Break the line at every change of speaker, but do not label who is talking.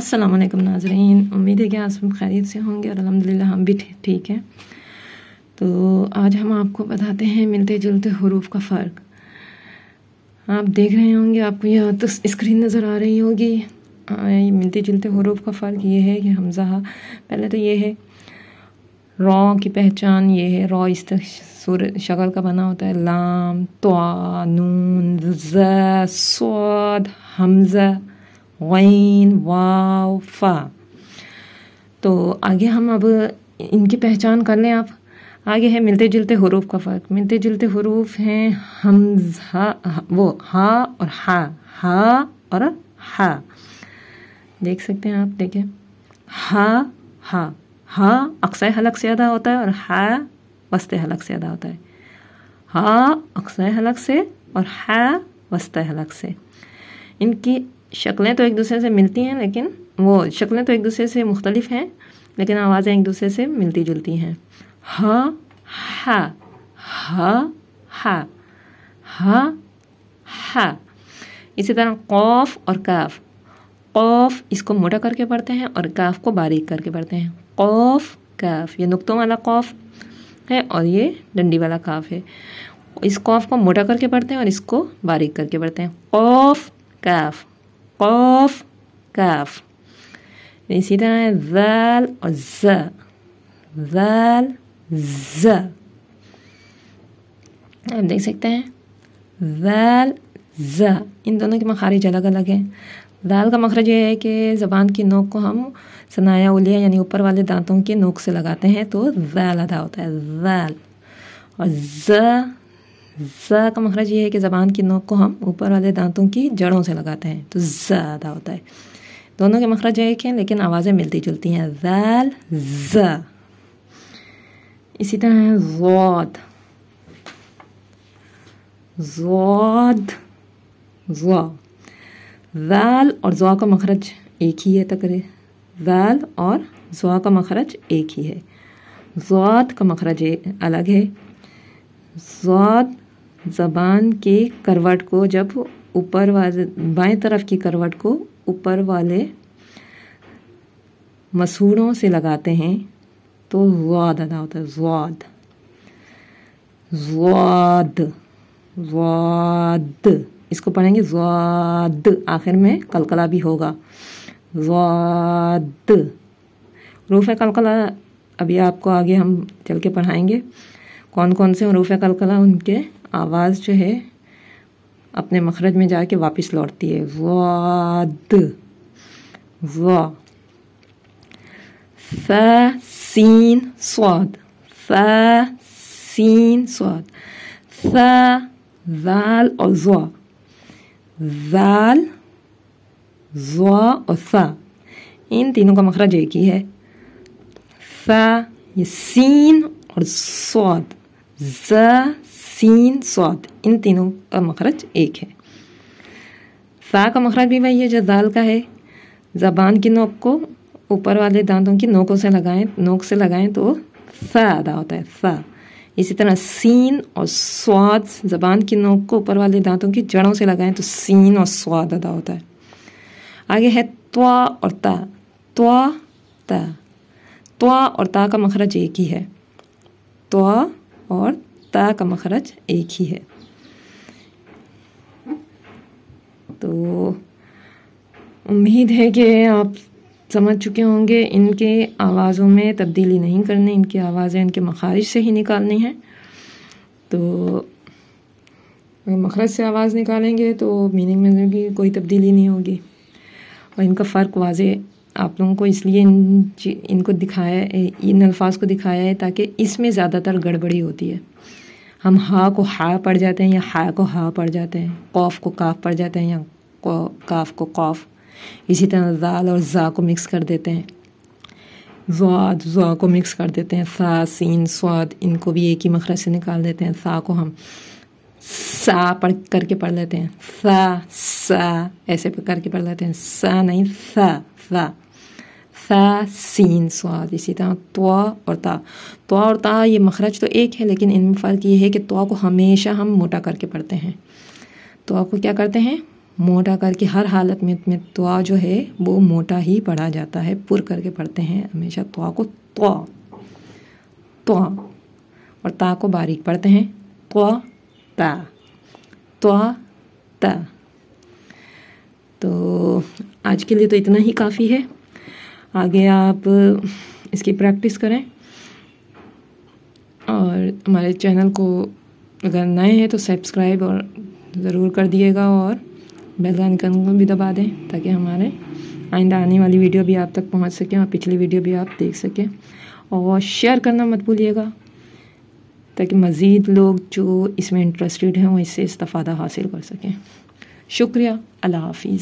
अस्सलाम वालेकुम नाजरीन उम्मीद है कि आप सब खैरियत से होंगे और अलहमदिल्ला हम भी ठीक हैं तो आज हम आपको बताते हैं मिलते जुलते हरूफ का फ़र्क आप देख रहे होंगे आपको यह तो स्क्रीन नज़र आ रही होगी मिलते जुलते हरूफ का फ़र्क ये है कि हमजा पहले तो ये है रॉ की पहचान ये है रॉ इस सूर शक्ल का बना होता है लाम तो नून ज स्वाद हमज़ा वैन वाव फा तो आगे हम अब इनकी पहचान कर लें आप आगे है मिलते जुलते हरूफ का फ़र्क मिलते जुलते हरूफ हैं हमजा वो हा और हा हा और हा देख सकते हैं आप देखें हा हा हा अक्सर हलक से अदा होता है और हा वस्ते हलक से अदा होता है हा अक्सर हलक से और हा वस्ते हलक से इनकी शक्लें तो एक दूसरे से मिलती हैं लेकिन वो शक्लें तो एक दूसरे से मुख्तलिफ हैं लेकिन आवाज़ें एक दूसरे से मिलती जुलती हैं ह हा ह हा इसी तरह कौफ और काफ कौफ इसको मोटा करके पढ़ते हैं और काफ को बारीक करके पढ़ते हैं कौफ काफ ये नुक्तों वाला कौफ है और ये डंडी वाला काफ है इस कौफ को मोटा करके पढ़ते हैं और इसको बारीक करके पढ़ते हैं कौफ काफ قاف كاف इसी तरह ذال और ذال ز आप देख सकते हैं ذال ज इन दोनों के मखारिज अलग अलग हैं दाल का मखरज यह है कि ज़बान की नोक को हम सनाया उलिया यानी ऊपर वाले दांतों के नोक से लगाते हैं तो ज़ाल अदा होता है ज़ाल और ज ज़ा का मखरज ये है कि ज़बान की नोक को हम ऊपर वाले दांतों की जड़ों से लगाते हैं तो ज़्यादा होता है दोनों के मखरज एक हैं लेकिन आवाज़ें मिलती जुलती हैं ज़ाल ज़ा इसी तरह है जोद जोद ज़ाल और जुआ का मखरज एक ही है तकरे ज़ाल और जुआ का मखरज एक ही है जुआत का मखरज अलग है जुआत ज़बान के करवट को जब ऊपर वाले बाएं तरफ की करवट को ऊपर वाले मसूड़ों से लगाते हैं तो वाद अदा होता है वाद वाद वाद इसको पढ़ेंगे वाद आखिर में कलकला भी होगा वाद रूफ कलकला अभी आपको आगे हम चल के पढ़ाएंगे कौन कौन से रूफ कलकला उनके आवाज़ जो है अपने मखरज में जाके वापस लौटती है वाद वा फ सीन स्वाद फ सीन स्वाद फ और जुआ वाल जुआ और सा इन तीनों का मखरज एक ही है फ ये सीन और स्वाद ज सीन स्वाद इन तीनों का मखरज एक है सा का मखरज भी वही है जो दाल का है ज़बान की नोक को ऊपर वाले दांतों की नोकों से लगाएं नोक से लगाएं तो सा अदा होता है सा इसी तरह सीन और स्वाद ज़बान की नोक को ऊपर वाले दांतों की जड़ों से लगाएं तो सीन और स्वाद अदा होता है आगे है त्वा और ता त्वा ता त्वा और ता का मखरज एक ही है त्वा और ता का मखरज एक ही है तो उम्मीद है कि आप समझ चुके होंगे इनके आवाज़ों में तब्दीली नहीं करनी इनकी आवाज़ें इनके मखारिज से ही निकालनी हैं तो अगर मखरज से आवाज़ निकालेंगे तो मीनिंग में कोई तब्दीली नहीं होगी और इनका फ़र्क वाज आप लोगों को इसलिए इन इनको दिखाया इन अल्फाज को दिखाया है ताकि इसमें ज़्यादातर गड़बड़ी होती है हम हा को हा पढ़ जाते हैं या हा को हा पढ़ जाते हैं कौफ को काफ पढ़ जाते हैं या काफ को कौफ इसी तरह दाल और ज़ा को मिक्स कर देते हैं जुआद जुआ को मिक्स कर देते हैं सा सीन स्वाद इनको भी एक ही मखरज से निकाल देते हैं सा को हम सा पढ़ करके पढ़ लेते हैं सा सा ऐसे करके पढ़ लेते हैं सा नहीं सा सा स्वाद इसी तरह तो और ता तो और ता ये मखरज तो एक है लेकिन इनमें फ़र्क ये है कि तो को हमेशा हम मोटा करके पढ़ते हैं तो को क्या करते हैं मोटा करके हर हालत में में त्वा जो है वो मोटा ही पढ़ा जाता है पुर करके पढ़ते हैं हमेशा तो को तो तो और ता को बारीक पढ़ते हैं तो ता तो ता तो आज के लिए तो इतना ही काफ़ी है आगे आप इसकी प्रैक्टिस करें और हमारे चैनल को अगर नए हैं तो सब्सक्राइब और ज़रूर कर दिएगा और बेल आइकन को भी दबा दें ताकि हमारे आइंदा आने वाली वीडियो भी आप तक पहुंच सकें और पिछली वीडियो भी आप देख सकें और शेयर करना मत भूलिएगा ताकि मज़ीद लोग जो इसमें इंटरेस्टेड हैं वो इससे इस्ता हासिल कर सकें शुक्रिया अल्लाह हाफिज़